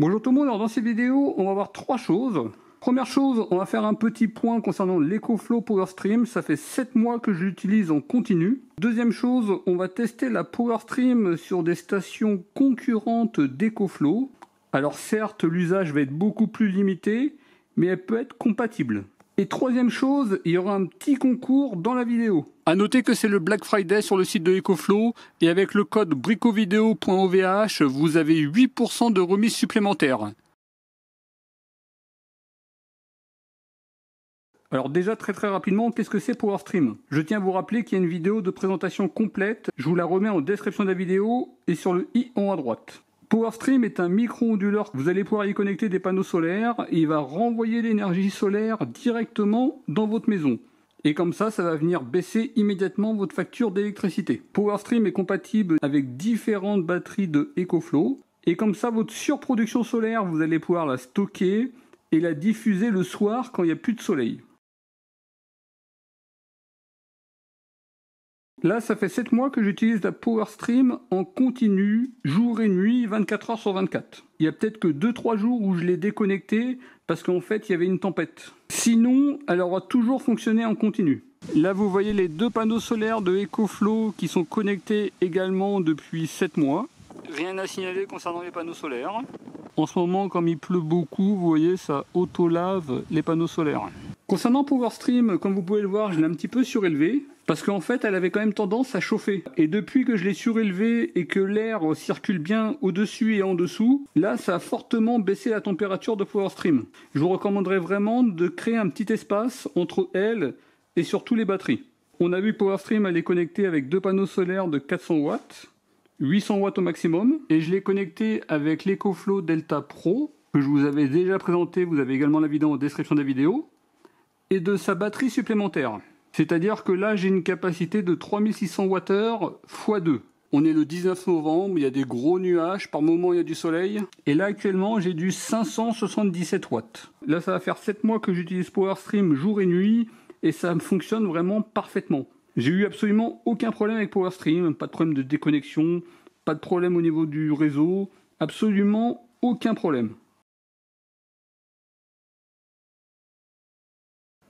Bonjour tout le monde, alors dans cette vidéo, on va voir trois choses. Première chose, on va faire un petit point concernant l'EcoFlow PowerStream. Ça fait 7 mois que je l'utilise en continu. Deuxième chose, on va tester la PowerStream sur des stations concurrentes d'EcoFlow. Alors certes, l'usage va être beaucoup plus limité, mais elle peut être compatible. Et troisième chose, il y aura un petit concours dans la vidéo. À noter que c'est le Black Friday sur le site de EcoFlow et avec le code bricovideo.ovh, vous avez 8% de remise supplémentaire. Alors déjà très très rapidement, qu'est-ce que c'est pour PowerStream Je tiens à vous rappeler qu'il y a une vidéo de présentation complète, je vous la remets en description de la vidéo et sur le i en haut à droite. PowerStream est un micro-onduleur. Vous allez pouvoir y connecter des panneaux solaires. Et il va renvoyer l'énergie solaire directement dans votre maison. Et comme ça, ça va venir baisser immédiatement votre facture d'électricité. PowerStream est compatible avec différentes batteries de EcoFlow. Et comme ça, votre surproduction solaire, vous allez pouvoir la stocker et la diffuser le soir quand il n'y a plus de soleil. Là, ça fait 7 mois que j'utilise la PowerStream en continu, jour et nuit, 24 heures sur 24. Il y a peut-être que 2-3 jours où je l'ai déconnecté parce qu'en fait, il y avait une tempête. Sinon, elle aura toujours fonctionné en continu. Là, vous voyez les deux panneaux solaires de EcoFlow qui sont connectés également depuis 7 mois. Rien à signaler concernant les panneaux solaires. En ce moment, comme il pleut beaucoup, vous voyez, ça auto-lave les panneaux solaires. Concernant PowerStream, comme vous pouvez le voir, je l'ai un petit peu surélevé parce qu'en fait elle avait quand même tendance à chauffer. Et depuis que je l'ai surélevée et que l'air circule bien au-dessus et en dessous, là ça a fortement baissé la température de PowerStream. Je vous recommanderais vraiment de créer un petit espace entre elle et surtout les batteries. On a vu PowerStream est connectée avec deux panneaux solaires de 400 watts, 800 watts au maximum, et je l'ai connecté avec l'EcoFlow Delta Pro que je vous avais déjà présenté, vous avez également la vidéo en description de la vidéo, et de sa batterie supplémentaire. C'est-à-dire que là, j'ai une capacité de 3600 w x 2. On est le 19 novembre, il y a des gros nuages, par moment il y a du soleil. Et là actuellement j'ai du 577 watts. Là ça va faire 7 mois que j'utilise PowerStream jour et nuit et ça fonctionne vraiment parfaitement. J'ai eu absolument aucun problème avec PowerStream, pas de problème de déconnexion, pas de problème au niveau du réseau, absolument aucun problème.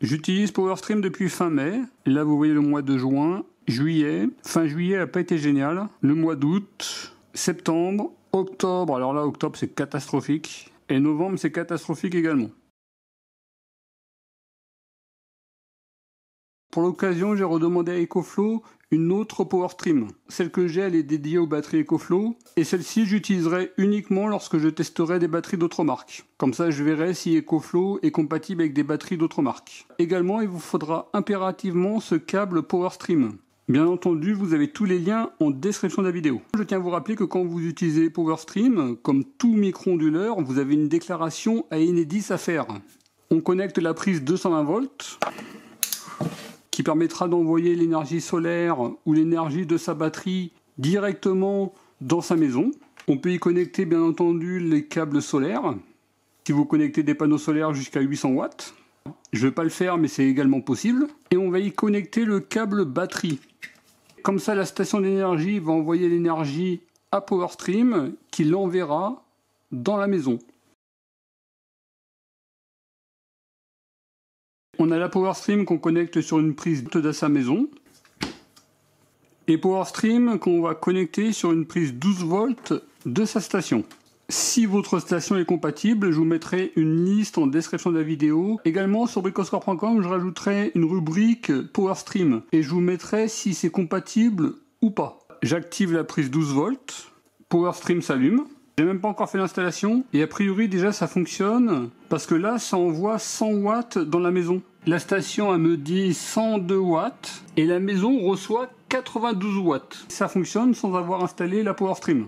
J'utilise PowerStream depuis fin mai. Là, vous voyez le mois de juin, juillet. Fin juillet n'a pas été génial. Le mois d'août, septembre, octobre. Alors là, octobre, c'est catastrophique. Et novembre, c'est catastrophique également. Pour l'occasion, j'ai redemandé à EcoFlow une autre Powerstream. Celle que j'ai, elle est dédiée aux batteries EcoFlow, et celle-ci, j'utiliserai uniquement lorsque je testerai des batteries d'autres marques. Comme ça, je verrai si EcoFlow est compatible avec des batteries d'autres marques. Également, il vous faudra impérativement ce câble Power Bien entendu, vous avez tous les liens en description de la vidéo. Je tiens à vous rappeler que quand vous utilisez PowerStream, comme tout micro-onduleur, vous avez une déclaration à Enedis à faire. On connecte la prise 220 volts qui permettra d'envoyer l'énergie solaire ou l'énergie de sa batterie directement dans sa maison. On peut y connecter bien entendu les câbles solaires. Si vous connectez des panneaux solaires jusqu'à 800 watts, je ne vais pas le faire mais c'est également possible. Et on va y connecter le câble batterie. Comme ça la station d'énergie va envoyer l'énergie à PowerStream qui l'enverra dans la maison. On a la PowerStream qu'on connecte sur une prise de sa maison. Et PowerStream qu'on va connecter sur une prise 12 volts de sa station. Si votre station est compatible, je vous mettrai une liste en description de la vidéo. Également sur bricoscore.com, je rajouterai une rubrique PowerStream et je vous mettrai si c'est compatible ou pas. J'active la prise 12 volts, PowerStream s'allume. J'ai même pas encore fait l'installation et a priori déjà ça fonctionne parce que là ça envoie 100 watts dans la maison. La station a me dit 102 watts et la maison reçoit 92 watts. Ça fonctionne sans avoir installé la PowerStream.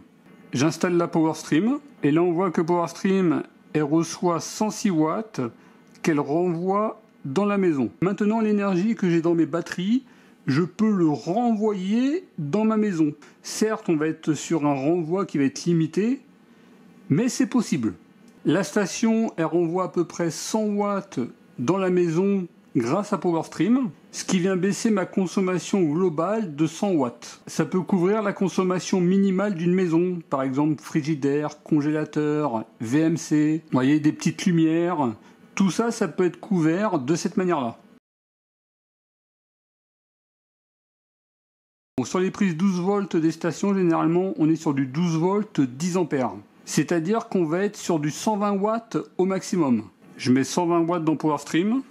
J'installe la PowerStream et là on voit que PowerStream elle reçoit 106 watts qu'elle renvoie dans la maison. Maintenant l'énergie que j'ai dans mes batteries, je peux le renvoyer dans ma maison. Certes, on va être sur un renvoi qui va être limité, mais c'est possible. La station, elle renvoie à peu près 100 watts dans la maison grâce à PowerStream, ce qui vient baisser ma consommation globale de 100 watts. Ça peut couvrir la consommation minimale d'une maison, par exemple frigidaire, congélateur, VMC, vous voyez, des petites lumières. Tout ça, ça peut être couvert de cette manière-là. sur les prises 12 volts des stations, généralement, on est sur du 12 volts 10 ampères. C'est-à-dire qu'on va être sur du 120 watts au maximum. Je mets 120 watts dans PowerStream.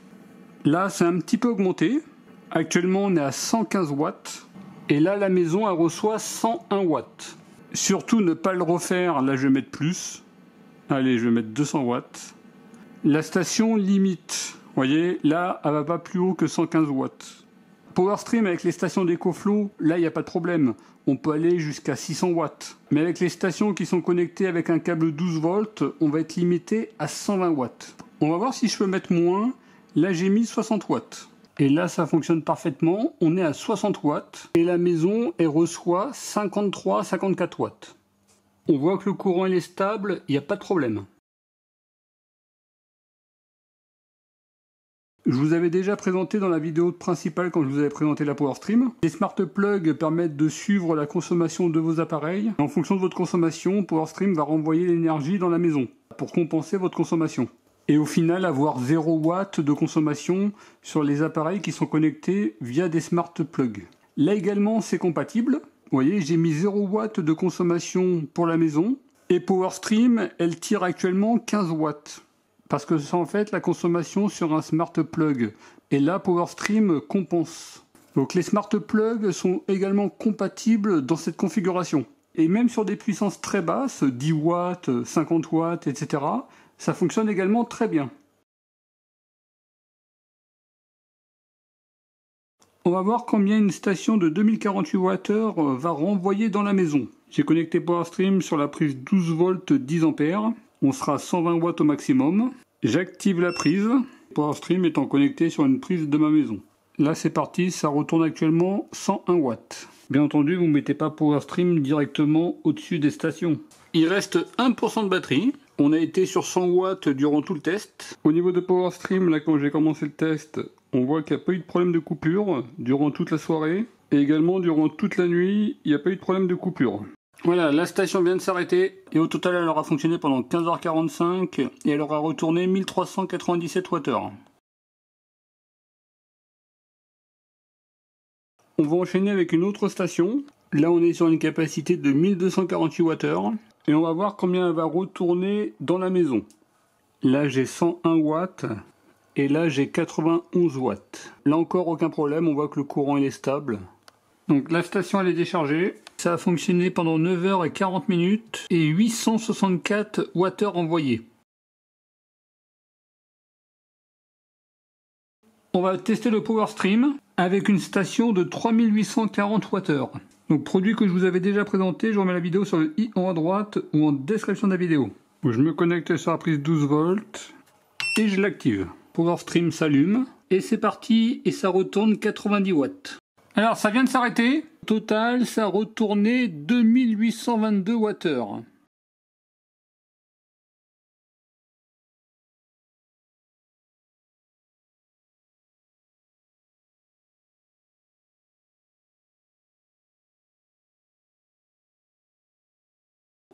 Là, c'est un petit peu augmenté. Actuellement, on est à 115 watts. Et là, la maison, elle reçoit 101 watts. Surtout, ne pas le refaire. Là, je vais mettre plus. Allez, je vais mettre 200 watts. La station limite. Vous voyez, là, elle va pas plus haut que 115 watts. PowerStream avec les stations d'écoflow, là, il n'y a pas de problème on peut aller jusqu'à 600 watts. Mais avec les stations qui sont connectées avec un câble 12 volts, on va être limité à 120 watts. On va voir si je peux mettre moins. Là, j'ai mis 60 watts. Et là, ça fonctionne parfaitement. On est à 60 watts. Et la maison, reçoit 53-54 watts. On voit que le courant est stable, il n'y a pas de problème. Je vous avais déjà présenté dans la vidéo principale quand je vous avais présenté la PowerStream. Les smart plugs permettent de suivre la consommation de vos appareils. En fonction de votre consommation, PowerStream va renvoyer l'énergie dans la maison pour compenser votre consommation. Et au final, avoir 0 watts de consommation sur les appareils qui sont connectés via des smart plugs. Là également, c'est compatible. Vous voyez, j'ai mis 0 watts de consommation pour la maison. Et PowerStream, elle tire actuellement 15 watts. Parce que c'est en fait, la consommation sur un smart plug. Et là, PowerStream compense. Donc les smart plugs sont également compatibles dans cette configuration. Et même sur des puissances très basses, 10 watts, 50 watts, etc., ça fonctionne également très bien. On va voir combien une station de 2048 W euh, va renvoyer dans la maison. J'ai connecté PowerStream sur la prise 12 volts 10 a on sera 120 watts au maximum. J'active la prise, PowerStream étant connecté sur une prise de ma maison. Là c'est parti, ça retourne actuellement 101 watts. Bien entendu, vous mettez pas PowerStream directement au-dessus des stations. Il reste 1% de batterie. On a été sur 100 watts durant tout le test. Au niveau de PowerStream, là quand j'ai commencé le test, on voit qu'il n'y a pas eu de problème de coupure durant toute la soirée. Et également durant toute la nuit, il n'y a pas eu de problème de coupure. Voilà, la station vient de s'arrêter et au total elle aura fonctionné pendant 15h45 et elle aura retourné 1397 Wh. On va enchaîner avec une autre station. Là on est sur une capacité de 1248 Wh et on va voir combien elle va retourner dans la maison. Là j'ai 101 watts et là j'ai 91 watts. Là encore aucun problème, on voit que le courant est stable. Donc la station elle est déchargée, ça a fonctionné pendant 9h40 minutes et 864 Wh envoyés. On va tester le PowerStream avec une station de 3840 Wh. Donc produit que je vous avais déjà présenté, je remets la vidéo sur le i en haut à droite ou en description de la vidéo. je me connecte sur la prise 12 volts et je l'active. PowerStream s'allume et c'est parti et ça retourne 90 watts. Alors ça vient de s'arrêter, total, ça retourné 2822 Wh.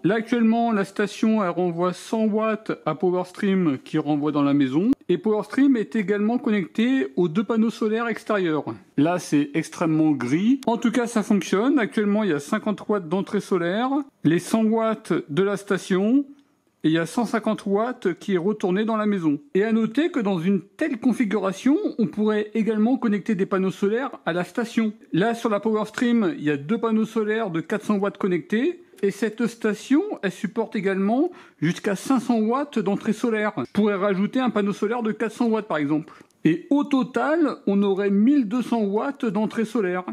Là actuellement, la station renvoie 100 watts à PowerStream qui renvoie dans la maison. Et PowerStream est également connecté aux deux panneaux solaires extérieurs. Là, c'est extrêmement gris. En tout cas, ça fonctionne. Actuellement, il y a 50 watts d'entrée solaire, les 100 watts de la station, et il y a 150 watts qui est retourné dans la maison. Et à noter que dans une telle configuration, on pourrait également connecter des panneaux solaires à la station. Là, sur la PowerStream, il y a deux panneaux solaires de 400 watts connectés. Et cette station, elle supporte également jusqu'à 500 watts d'entrée solaire. je pourrais rajouter un panneau solaire de 400 watts par exemple. Et au total, on aurait 1200 watts d'entrée solaire.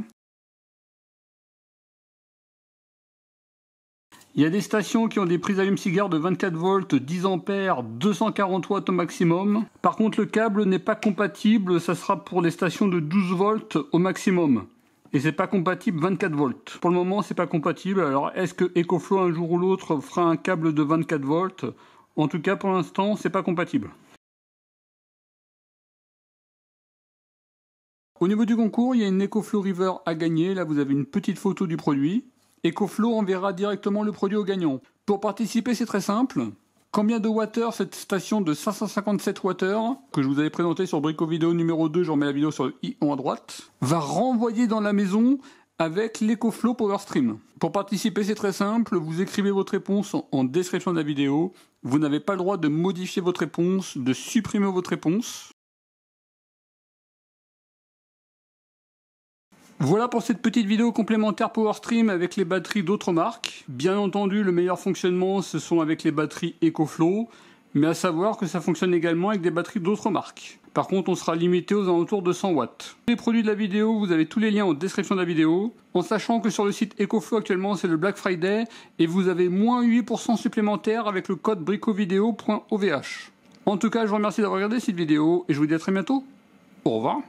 Il y a des stations qui ont des prises allume-cigare de 24 volts, 10 ampères, 240 watts au maximum. Par contre, le câble n'est pas compatible, ça sera pour les stations de 12 volts au maximum et c'est pas compatible 24 volts. Pour le moment, c'est pas compatible. Alors, est-ce que EcoFlow un jour ou l'autre fera un câble de 24 volts En tout cas, pour l'instant, c'est pas compatible. Au niveau du concours, il y a une EcoFlow River à gagner. Là, vous avez une petite photo du produit. EcoFlow enverra directement le produit au gagnant. Pour participer, c'est très simple. Combien de watts cette station de 557 watts que je vous avais présenté sur Brico Vidéo numéro 2, j'en mets la vidéo sur le i en à droite, va renvoyer dans la maison avec l'EcoFlow PowerStream. Pour participer, c'est très simple, vous écrivez votre réponse en description de la vidéo. Vous n'avez pas le droit de modifier votre réponse, de supprimer votre réponse. Voilà pour cette petite vidéo complémentaire PowerStream avec les batteries d'autres marques. Bien entendu, le meilleur fonctionnement, ce sont avec les batteries EcoFlow, mais à savoir que ça fonctionne également avec des batteries d'autres marques. Par contre, on sera limité aux alentours de 100 watts. Les produits de la vidéo, vous avez tous les liens en description de la vidéo, en sachant que sur le site EcoFlow actuellement, c'est le Black Friday, et vous avez moins 8% supplémentaire avec le code bricovideo.ovh. En tout cas, je vous remercie d'avoir regardé cette vidéo, et je vous dis à très bientôt. Au revoir.